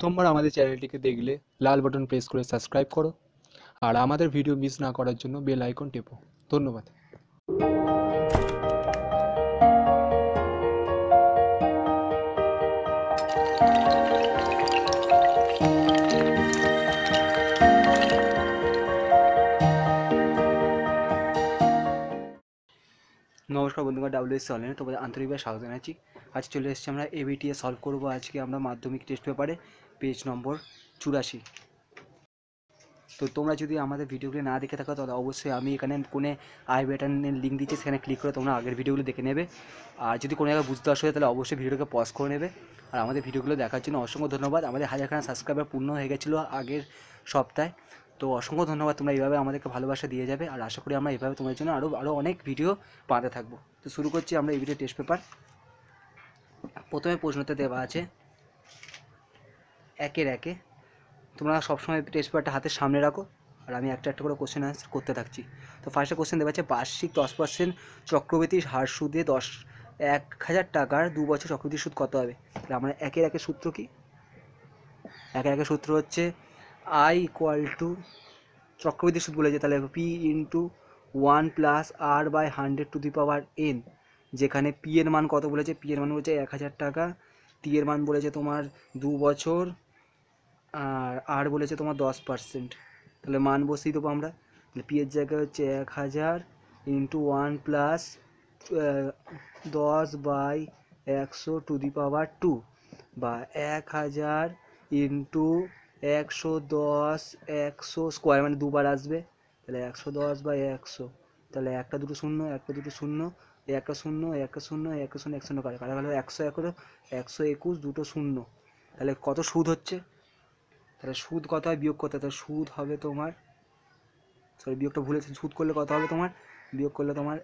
প্রথমবার আমাদের চ্যানেলটিকে দেখলে লাল বাটন প্রেস করে সাবস্ক্রাইব করো আর আমাদের ভিডিও মিস না করার জন্য বেল আইকন টেপো ধন্যবাদ নমস্কার বন্ধুরা এস সলেনে তোমাদের আন্তরিকভাবে স্বাগত জানাচ্ছি আজ চলে এসেছি আমরা এবিটিএ সলভ করব আজকে আমরা মাধ্যমিক টেস্ট পেপারে পেজ নম্বর চুরাশি তো তোমরা যদি আমাদের ভিডিওগুলি না দেখে থাকো তাহলে অবশ্যই আমি এখানে কোনে আই বেটার লিঙ্ক দিচ্ছি সেখানে ক্লিক করে তোমরা আগের ভিডিওগুলো দেখে নেবে আর যদি কোনো জায়গায় বুঝতে আসো তাহলে অবশ্যই ভিডিওকে পজ করে নেবে আর আমাদের ভিডিওগুলো দেখার জন্য অসংখ্য ধন্যবাদ আমাদের হাজারখানা সাবস্ক্রাইবার পূর্ণ হয়ে গেছিলো আগের সপ্তাহে তো অসংখ্য ধন্যবাদ তোমরা এইভাবে আমাদেরকে ভালোবাসা দিয়ে যাবে আর আশা করি আমরা এইভাবে তোমাদের জন্য আরও আরও অনেক ভিডিও পাতে থাকবো তো শুরু করছি আমরা এই ভিডিও টেস্ট পেপার প্রথমে প্রশ্নতে দেওয়া আছে একের একে তোমরা সবসময় টেস্ট পেপারটা হাতের সামনে রাখো আর আমি একটা একটা করে কোশ্চেন আনসার করতে থাকছি তো ফার্স্টে কোশ্চেন দেওয়া আছে বার্ষিক দশ পার্সেন্ট চক্রবৃত্তির হার সুদে দশ এক হাজার টাকার দু বছর চক্রবৃত্তির সুদ কত হবে তাহলে আমরা একের একের সূত্র কি একের একের সূত্র হচ্ছে আই ইকুয়াল টু চক্রবৃদ্ধি সুদ বলেছে তাহলে P into one plus R by hundred to the power N যেখানে পি এর মান কত বলেছে পি এর মান বলেছে এক হাজার টাকা টি এর মান বলেছে তোমার দু বছর আর আর বলেছে তোমার দশ পার্সেন্ট তাহলে মান বসিয়ে দেবো আমরা তাহলে পি এর জায়গায় হচ্ছে এক হাজার ইন্টু ওয়ান প্লাস দশ বাই একশো টু দি পাওয়ার টু বা এক হাজার ইন্টু একশো দশ একশো স্কোয়ার মানে দুবার আসবে তাহলে একশো দশ বা একশো তাহলে একটা দুটো শূন্য একটা দুটো শূন্য একটা শূন্য একটা শূন্য একটা শূন্য এক শূন্য কাটা কাটা গেল একশো একেরো একশো একুশ দুটো শূন্য তাহলে কত সুদ হচ্ছে তাহলে সুদ কত হয় বিয়োগ কত তাহলে সুদ হবে তোমার সরি বিয়োগটা ভুলেছি সুদ করলে কত হবে তোমার বিয়োগ করলে তোমার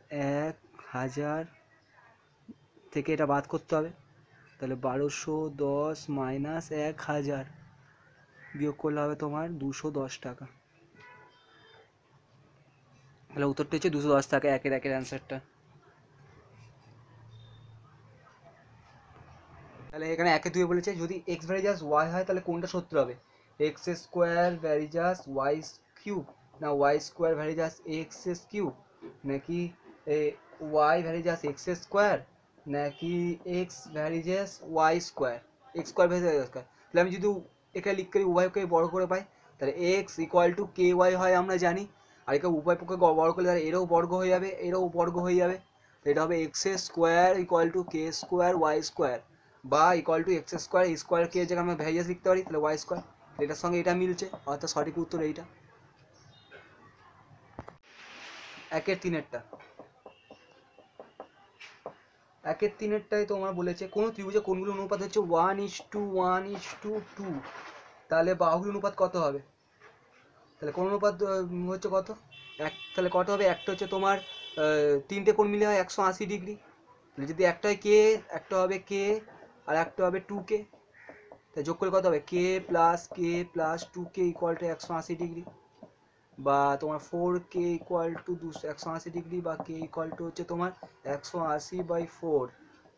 এক হাজার থেকে এটা বাদ করতে হবে তাহলে বারোশো দশ মাইনাস এক হাজার বিয়োগ করলে হবে তোমার দুশো দশ টাকা তাহলে উত্তরটা হচ্ছে দুশো দশ টাকা একের একের অ্যান্সারটা তাহলে এখানে একে দুয়ে বলেছে যদি এক্স ভ্যারিজাস ওয়াই হয় তাহলে কোনটা সত্য হবে X square varies as Y cube না Y square varies as X S cube নাকি ওয়াই ভ্যারিজাস এক্স স্কোয়ার নাকি X varies as Y square X square varies as square তাহলে আমি যদি একে লিখ করি উভয়কে বড় করে পাই তাহলে X equal to K Y হয় আমরা জানি আর একে উভয় পক্ষে বড় করলে তাহলে এরও বর্গ হয়ে যাবে এরও বর্গ হয়ে যাবে এটা হবে X square equal to K square Y square বা equal to X square square K জায়গায় আমরা ভ্যারিয়াস লিখতে পারি তাহলে ওয়াই স্কোয়ার এটার সঙ্গে এটা মিলছে অর্থাৎ সঠিক উত্তর এইটা একের তিনেরটা একের তিনেরটাই তোমার বলেছে কোন ত্রিভুজে কোনগুলো অনুপাত হচ্ছে one is to one is to two তাহলে বাহুর অনুপাত কত হবে তাহলে কোন অনুপাত হচ্ছে কত এক তাহলে কত হবে একটা হচ্ছে তোমার তিনটে কোন মিলে হয় একশো আশি ডিগ্রি তাহলে যদি একটা হয় কে একটা হবে কে আর একটা হবে টু কে তাহলে যোগ করে কত হবে K plus K plus two K equal to একশো আশি ডিগ্রি বা তোমার ফোর কে ইকুয়াল টু দুশো একশো আশি ডিগ্রি বা কে ইকুয়াল টু হচ্ছে তোমার একশো আশি বাই ফোর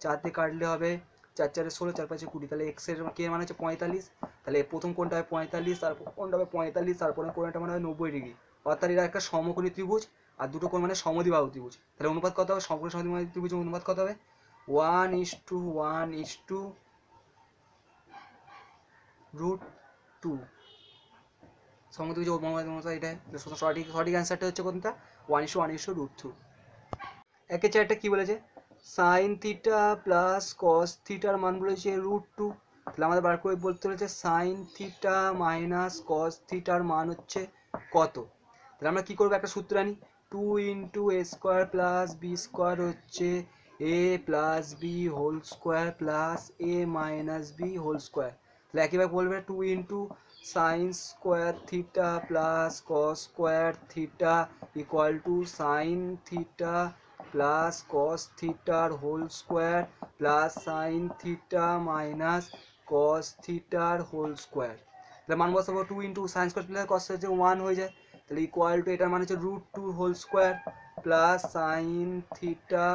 চারতে কাটলে হবে চার চারে ষোলো চার পাঁচে কুড়ি তাহলে এক্সের কে মানে হচ্ছে পঁয়তাল্লিশ তাহলে প্রথম কোনটা হবে পঁয়তাল্লিশ তারপর কোনটা হবে পঁয়তাল্লিশ তারপরে কোনটা মানে হবে নব্বই ডিগ্রি অর্থাৎ এটা একটা সমকোণী ত্রিভুজ আর দুটো কোণ মানে সমদিবাহু ত্রিভুজ তাহলে অনুপাত কত হবে সমকোণী সমদিবাহু ত্রিভুজ অনুপাত কত হবে one is to one is to root two সমদ্বিভুজ উপমহাদেশমতা এটা সঠিক সঠিক অ্যান্সারটা হচ্ছে কোনটা one is to one is to root two একে চারটা কী বলেছে সাইন থিটা প্লাস কস থিটার মান বলেছে রুট টু তাহলে আমাদের বার করে বলতে হচ্ছে সাইন থিটা মাইনাস কস থিটার মান হচ্ছে কত তাহলে আমরা কী করবো একটা সূত্র আনি two into A square plus B square হচ্ছে A plus B whole square plus A minus B whole square তাহলে একইভাবে বলবে two into sine square theta plus cos square theta equal to sine theta plus cos থিটার whole square plus sine theta minus cos থিটার whole square তাহলে মান বসাবো two into sine square plus cos হচ্ছে one হয়ে যায় তাহলে equal to এটার মানে হচ্ছে root two whole square plus sine theta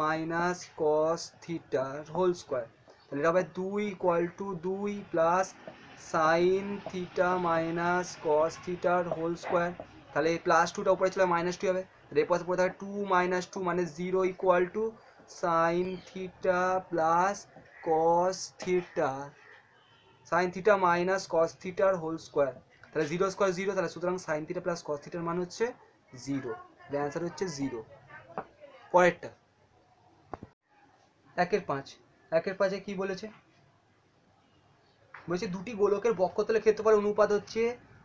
minus cos থিটার হোল স্কোয়ার তাহলে এটা হবে দুই ইকুয়াল টু দুই plus sine theta minus cos থিটার হোল স্কোয়ার তাহলে প্লাস টুটা উপরে ছিল মাইনাস টু হবে রেপাস উপরে থাকে টু মাইনাস টু মানে zero equal to sine theta plus cos theta sine theta minus cos থিটার হোল স্কোয়ার তাহলে জিরো স্কোয়ার জিরো তাহলে সুতরাং সাইন থিটা প্লাস কস থিটার মান হচ্ছে জিরো অ্যান্সার হচ্ছে জিরো পরেরটা একের পাঁচ একের পাঁচে কি বলেছে বলছে দুটি গোলকের বক্ষতলের ক্ষেত্রফল অনুপাত হচ্ছে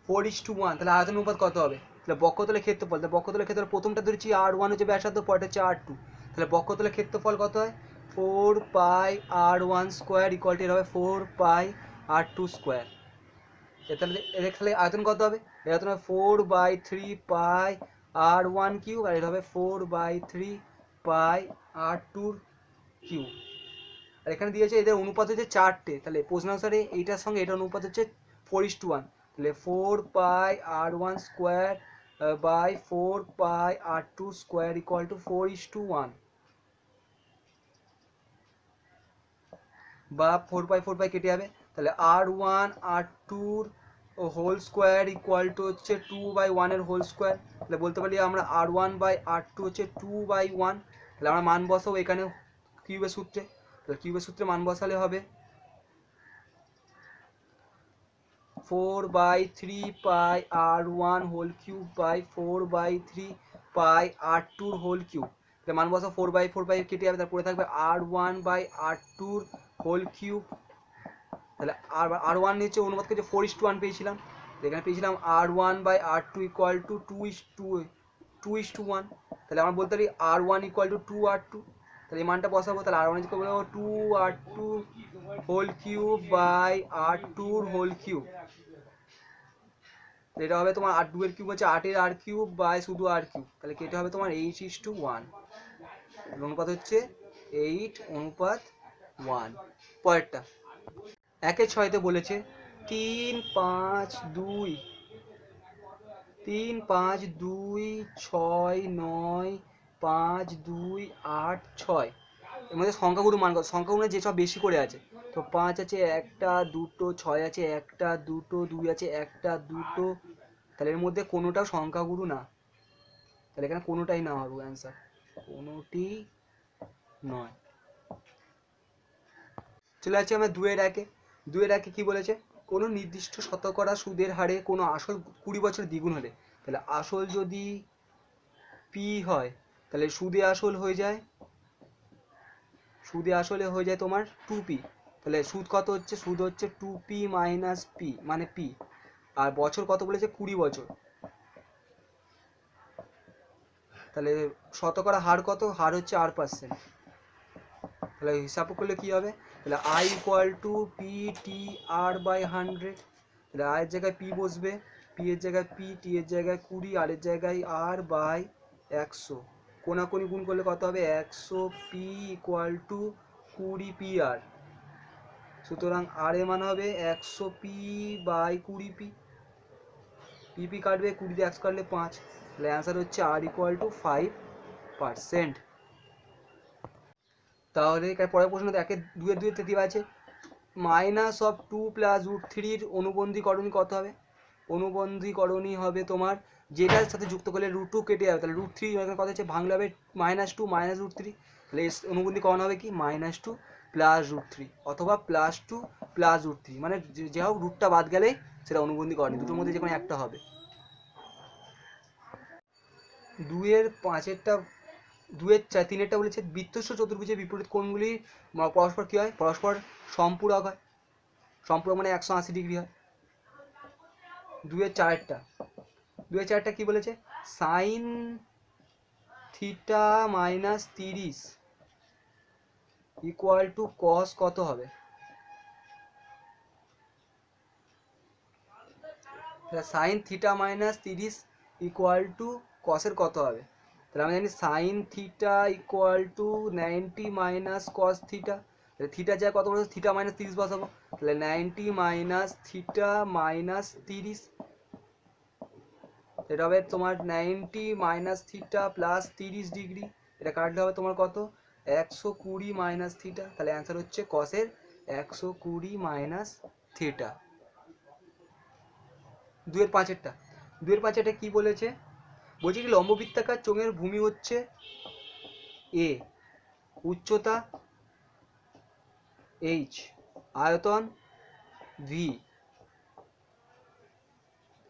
ফোর ইস টু ওয়ান তাহলে আয়তন অনুপাত কত হবে তাহলে বক্ষতলের ক্ষেত্রফল তাহলে বক্ষতলের ক্ষেত্রফল প্রথমটা ধরেছি আর ওয়ান হচ্ছে ব্যাসার্ধ পরটা হচ্ছে আর টু তাহলে বক্ষতলের ক্ষেত্রফল কত হয় four pi R one square two হবে four pi R two square তাহলে এদের তাহলে আয়তন কত হবে এর আয়তন হবে four by three pi R one cube আর এটা হবে four by three pi R টুর কিউব আর এখানে দিয়েছে এদের অনুপাত হচ্ছে চারটে তাহলে প্রশ্ন অনুসারে এইটার সঙ্গে এটার অনুপাত হচ্ছে ফোর ইস টু ওয়ান তাহলে four pi R one square by four pi R two square equal to four is to one বা ফোর পাই ফোর পাই কেটে যাবে তাহলে আর ওয়ান আর টুর হোল স্কোয়ার ইকুয়াল টু হচ্ছে two by ওয়ানের whole square তাহলে বলতে পারি আমরা R one by R two হচ্ছে টু বাই ওয়ান তাহলে আমরা মান বসাবো এখানে কিউবের সূত্রে তাহলে কিউবের সূত্রে মান বসালে হবে four by three pi R one whole cube by four by three pi R টুর হোল কিউব তাহলে মান বসা ফোর বাই ফোর বাই কেটে যাবে তার পরে থাকবে আর ওয়ান বাই আর টুর হোল কিউব তাহলে আর আর ওয়ান নিচে অনুবাদ করে ফোর ইস টু ওয়ান পেয়েছিলাম এখানে পেয়েছিলাম R one by R two equal to two is to two is to one তাহলে আমরা বলতে পারি R one equal to two R two তাহলে ইমানটা মানটা বসাবো তাহলে R one is to R two whole cube by R টুর হোল কিউব এটা হবে তোমার আর টু এর কিউব হচ্ছে আটের আর কিউব বাই শুধু আর কিউব তাহলে এটা হবে তোমার এইচ ইস টু ওয়ান অনুপাত হচ্ছে এইট অনুপাত ওয়ান পরেরটা একে ছয়তে বলেছে তিন পাঁচ দুই তিন পাঁচ দুই ছয় নয় পাঁচ দুই আট ছয় এর মধ্যে সংখ্যাগুলো মান কত সংখ্যাগুলো মানে যেসব বেশি করে আছে তো পাঁচ আছে একটা দুটো ছয় আছে একটা দুটো দুই আছে একটা দুটো তাহলে এর মধ্যে কোনোটাও সংখ্যাগুরু না তাহলে এখানে কোনোটাই না হবে অ্যান্সার কোনোটি নয় চলে আসছি আমরা দুয়ের একে দুয়ের একে কী বলেছে কোনো নির্দিষ্ট শতকরা সুদের হারে কোনো আসল কুড়ি বছর দ্বিগুণ হলে তাহলে আসল যদি পি হয় তাহলে সুদে আসল হয়ে যায় সুদে আসলে হয়ে যায় তোমার টু পি তাহলে সুদ কত হচ্ছে সুদ হচ্ছে টু পি মাইনাস পি মানে পি আর বছর কত বলেছে কুড়ি বছর তাহলে শতকরা হার কত হার হচ্ছে আর পার্সেন্ট তাহলে হিসাব করলে কী হবে তাহলে I equal to P T R by hundred তাহলে আয়ের জায়গায় পি বসবে পি এর জায়গায় পি টি এর জায়গায় কুড়ি আর এর জায়গায় আর বাই একশো কোনাকুনি গুণ করলে কত হবে একশো পি ইকুয়াল টু কুড়ি পি আর সুতরাং আর এ মানে হবে একশো পি বাই কুড়ি পি পি পি কাটবে কুড়ি দিয়ে একশো কাটলে পাঁচ তাহলে অ্যান্সার হচ্ছে R equal to five percent তাহলে পরের প্রশ্ন একে দুয়ের দুয়ের তৃতীয় আছে minus of two plus root থ্রির অনুবন্ধীকরণী কত হবে অনুবন্ধীকরণী হবে তোমার যেটার সাথে যুক্ত করলে রুট টু কেটে যাবে তাহলে রুট থ্রি কথা হচ্ছে ভাঙলে হবে minus two minus root three তাহলে অনুবন্ধী কখন হবে কি minus two plus root three অথবা plus two plus root three মানে যে হোক রুটটা বাদ গেলেই সেটা অনুবন্ধী করেনি দুটোর মধ্যে যে কোনো একটা হবে দুয়ের পাঁচেরটা দুয়ের চার তিনেরটা বলেছে বৃত্তস্ব চতুর্ভুজের বিপরীত কোণগুলি পরস্পর কী হয় পরস্পর সম্পূরক হয় সম্পূরক মানে একশো আশি ডিগ্রি হয় দুয়ের চারেরটা দুই চারটা কী বলেছে সাইন থিটা মাইনাস তিরিশ ইকুয়াল টু কস কত হবে সাইন থিটা মাইনাস তিরিশ ইকুয়াল টু কসের কত হবে তাহলে আমি জানি sine theta equal to ninety minus cos theta তাহলে থিটা যা কত বলছে থিটা মাইনাস তিরিশ বসাবো তাহলে নাইনটি মাইনাস থিটা মাইনাস তিরিশ সেটা হবে তোমার নাইনটি মাইনাস থিটা প্লাস তিরিশ ডিগ্রি এটা কাটলে হবে তোমার কত একশো কুড়ি মাইনাস থিটা তাহলে অ্যান্সার হচ্ছে কসের একশো কুড়ি মাইনাস থিটা দুয়ের পাঁচেরটা দুয়ের পাঁচেরটা কি বলেছে বলছে কি লম্ববৃত্তাকার চোঙের ভূমি হচ্ছে এ উচ্চতা এইচ আয়তন ভি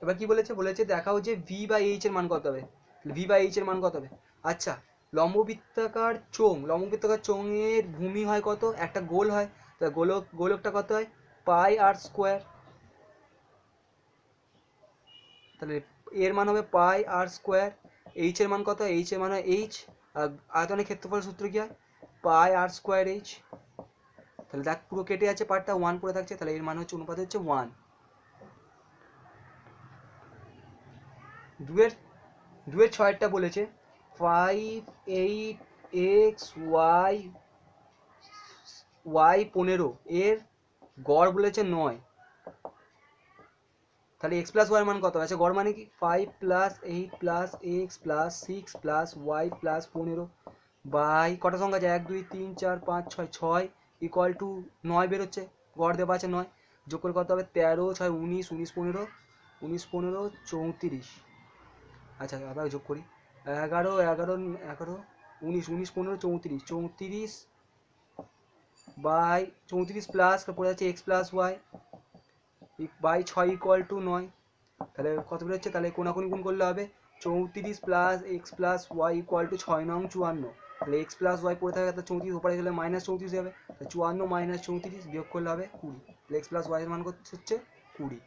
এবার কি বলেছে বলেছে দেখাও যে ভি বা এইচ এর মান কত হবে ভি বা এইচ এর মান কত হবে আচ্ছা লম্ববৃত্তাকার চোঙ লম্ববৃত্তাকার চোঙের ভূমি হয় কত একটা গোল হয় তা গোলক গোলকটা কত হয় পাই আর স্কোয়ার তাহলে এর মান হবে পাই আর স্কোয়ার এইচ এর মান কত এইচ এর মান হয় এইচ আয়তনের ক্ষেত্রফল সূত্র কী হয় পাই আর স্কোয়ার এইচ তাহলে দেখ পুরো কেটে আছে পার্টটা ওয়ান পড়ে থাকছে তাহলে এর মান হচ্ছে অনুপাত হচ্ছে ওয়ান দুয়ের দুয়ের ছয়েরটা বলেছে five eight X Y Y পনেরো এর গড় বলেছে নয় তাহলে এক্স প্লাস ওয়াই মান কত আছে আচ্ছা, গড় মানে কি five plus eight plus X plus six plus Y plus পনেরো বাই কটা সংখ্যা আছে এক দুই তিন চার পাঁচ ছয় ছয় ইকুয়াল টু নয় বেরোচ্ছে গড় দেওয়া আছে নয় যোগ করে কত হবে তেরো ছয় উনিশ উনিশ পনেরো উনিশ পনেরো চৌত্রিশ আচ্ছা আবার যোগ করি এগারো এগারো এগারো উনিশ উনিশ পনেরো চৌত্রিশ চৌত্রিশ বাই চৌত্রিশ প্লাস পড়ে আছে এক্স প্লাস ওয়াই বাই ছয় ইকুয়াল টু নয় তাহলে কত বের হচ্ছে তাহলে কোনাকুনি গুণ করলে হবে চৌত্রিশ plus X plus Y equal to ছয় নং চুয়ান্ন তাহলে এক্স প্লাস ওয়াই পড়ে থাকে তাহলে চৌত্রিশ উপরে গেলে মাইনাস চৌত্রিশ হবে তাহলে চুয়ান্ন মাইনাস চৌত্রিশ বিয়োগ করলে হবে কুড়ি তাহলে এক্স প্লাস ওয়াইয়ের মান হচ্ছে কুড়ি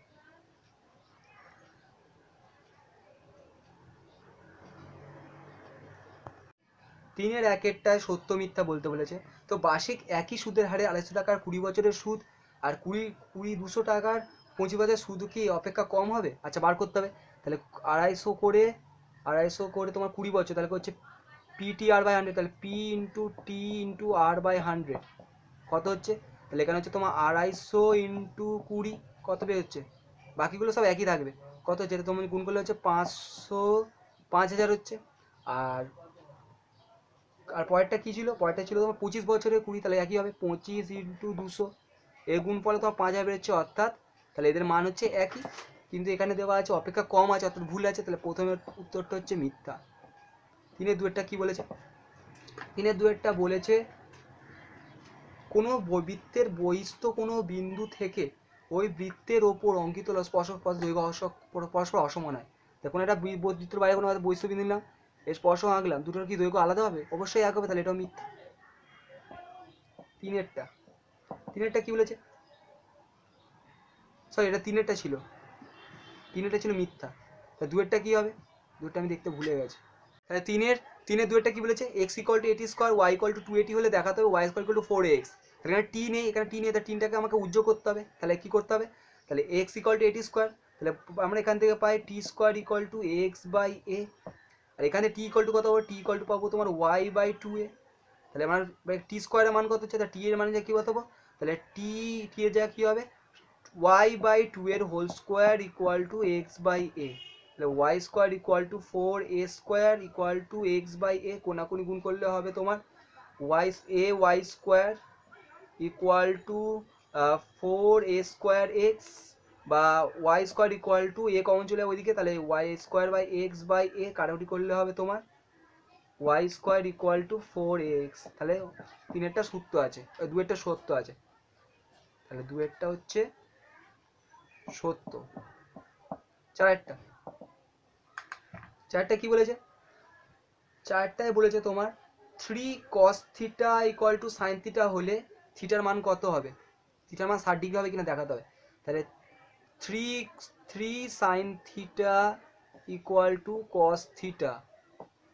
তিনের একেরটায় সত্য মিথ্যা বলতে বলেছে তো বার্ষিক একই সুদের হারে আড়াইশো টাকার কুড়ি বছরের সুদ আর কুড়ি কুড়ি দুশো টাকার পঁচিশ বছরের সুদ কি অপেক্ষা কম হবে আচ্ছা বার করতে হবে তাহলে আড়াইশো করে আড়াইশো করে তোমার কুড়ি বছর তাহলে হচ্ছে পিটি আর বাই হান্ড্রেড তাহলে P into T into R by hundred কত হচ্ছে তাহলে এখানে হচ্ছে তোমার আড়াইশো ইন্টু কুড়ি কত বের হচ্ছে বাকিগুলো সব একই থাকবে কত হচ্ছে তোমার গুণ করলে হচ্ছে পাঁচশো পাঁচ হাজার হচ্ছে আর আর পরেরটা কী ছিল পরেরটা ছিল তোমার পঁচিশ বছরে কুড়ি তাহলে একই হবে পঁচিশ ইন্টু দুশো এর গুণ ফলে তোমার পাঁচ হাজার বেরোচ্ছে অর্থাৎ তাহলে এদের মান হচ্ছে একই কিন্তু এখানে দেওয়া আছে অপেক্ষা কম আছে অর্থাৎ ভুল আছে তাহলে প্রথমের উত্তরটা হচ্ছে মিথ্যা তিনের দুয়েরটা কি বলেছে তিনের দুয়েরটা বলেছে কোনো বৃত্তের বহিস্থ কোনো বিন্দু থেকে ওই বৃত্তের ওপর অঙ্কিত স্পর্শ দৈর্ঘ্য পরস্পর অসমান হয় দেখুন এটা বৃত্তের বাইরে কোনো বহিস্থ বিন্দু নিলাম স্পর্শ আঁকলাম দুটোর কি দৈর্ঘ্য আলাদা হবে অবশ্যই এক হবে তাহলে এটাও মিথ্যা তিনেরটা তিনেরটা কি বলেছে সরি এটা তিনেরটা ছিল তিনেরটা ছিল মিথ্যা তা দুয়েরটা কি হবে দুয়েরটা আমি দেখতে ভুলে গেছি তাহলে তিনের তিনের দুয়েরটা কি বলেছে x equal to a t square y equal to two a t হলে দেখাতে হবে y square equal to four x তাহলে এখানে টি নেই এখানে টি নেই তাহলে টিনটাকে আমাকে উজ্জ্ব করতে হবে তাহলে কি করতে হবে তাহলে x equal to a t square তাহলে আমরা এখান থেকে পাই t square equal to x by a আর এখানে টি ইকল টু কত হবে টি ইকল টু পাবো তোমার ওয়াই বাই টু এ তাহলে আমার টি মানে স্কোয়ারের মান কত হচ্ছে তা টি এর মানে যা কী বসাবো তাহলে টি টি এর জায়গা কী হবে ওয়াই বাই টু এর whole square equal to x by a তাহলে y square equal to four a square equal to x by a কোনাকুনি গুণ করলে হবে তোমার y a y square equal to four a square x বা y square equal to a common চলে ওইদিকে তাহলে y square by x by a কাটাকুটি করলে হবে তোমার y square equal to four x তাহলে তিনেরটা সূত্র আছে দুয়েরটা সত্য আছে তাহলে দুয়েরটা হচ্ছে সত্য চারটা চারটা কি বলেছে চারটায় বলেছে তোমার three cos theta equal to sine theta হলে থিটার মান কত হবে থিটার মান ষাট ডিগ্রি হবে কিনা দেখাতে হবে তাহলে three three sine theta equal to cos theta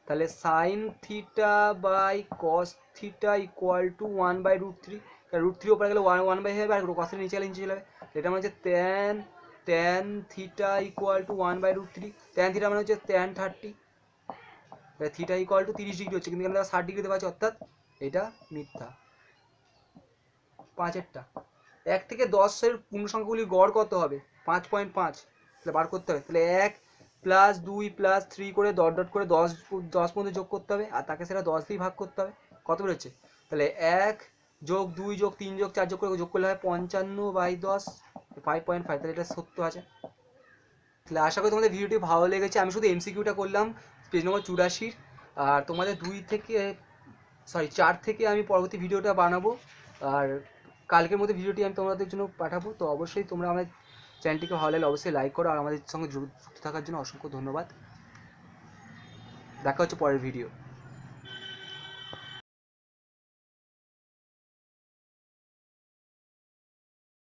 তাহলে sine theta by cos theta equal to one by root three root three ওপরে গেলে ওয়ান ওয়ান বাই হবে আর কসের নিচে গেলে নিচে চলে যাবে এটা মানে হচ্ছে tan tan theta equal to one by root three tan theta মানে হচ্ছে tan thirty theta equal to তিরিশ ডিগ্রি হচ্ছে কিন্তু আমরা ষাট ডিগ্রিতে পাচ্ছি অর্থাৎ এটা মিথ্যা পাঁচেরটা এক থেকে দশের পূর্ণ সংখ্যাগুলির গড় কত হবে পাঁচ পয়েন্ট পাঁচ তাহলে বার করতে হবে তাহলে এক প্লাস দুই প্লাস থ্রি করে ডট ডট করে দশ দশ পর্যন্ত যোগ করতে হবে আর তাকে সেটা দশ দিয়ে ভাগ করতে হবে কত বেরোচ্ছে তাহলে এক যোগ দুই যোগ তিন যোগ চার যোগ করে যোগ করলে হয় পঞ্চান্ন বাই দশ ফাইভ পয়েন্ট ফাইভ তাহলে এটা সত্য আছে তাহলে আশা করি তোমাদের ভিডিওটি ভালো লেগেছে আমি শুধু এমসিকিউটা করলাম পেজ নম্বর চুরাশির আর তোমাদের দুই থেকে সরি চার থেকে আমি পরবর্তী ভিডিওটা বানাবো আর কালকের মধ্যে ভিডিওটি আমি তোমাদের জন্য পাঠাবো তো অবশ্যই তোমরা আমার চ্যানেলটিকে ভালো লাগলে অবশ্যই লাইক করো আর আমাদের সঙ্গে যুক্ত থাকার জন্য অসংখ্য ধন্যবাদ দেখা হচ্ছে পরের ভিডিও